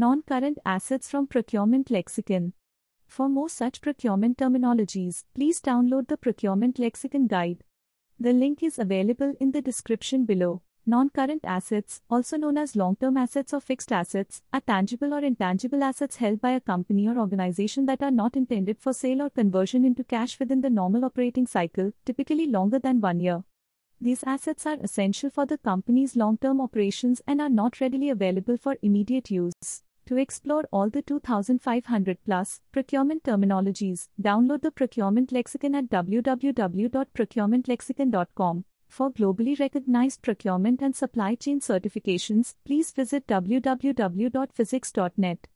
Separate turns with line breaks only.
Non-current assets from procurement lexicon. For more such procurement terminologies, please download the procurement lexicon guide. The link is available in the description below. Non-current assets, also known as long-term assets or fixed assets, are tangible or intangible assets held by a company or organization that are not intended for sale or conversion into cash within the normal operating cycle, typically longer than one year. These assets are essential for the company's long-term operations and are not readily available for immediate use. To explore all the 2,500 plus procurement terminologies, download the procurement lexicon at www.procurementlexicon.com. For globally recognized procurement and supply chain certifications, please visit www.physics.net.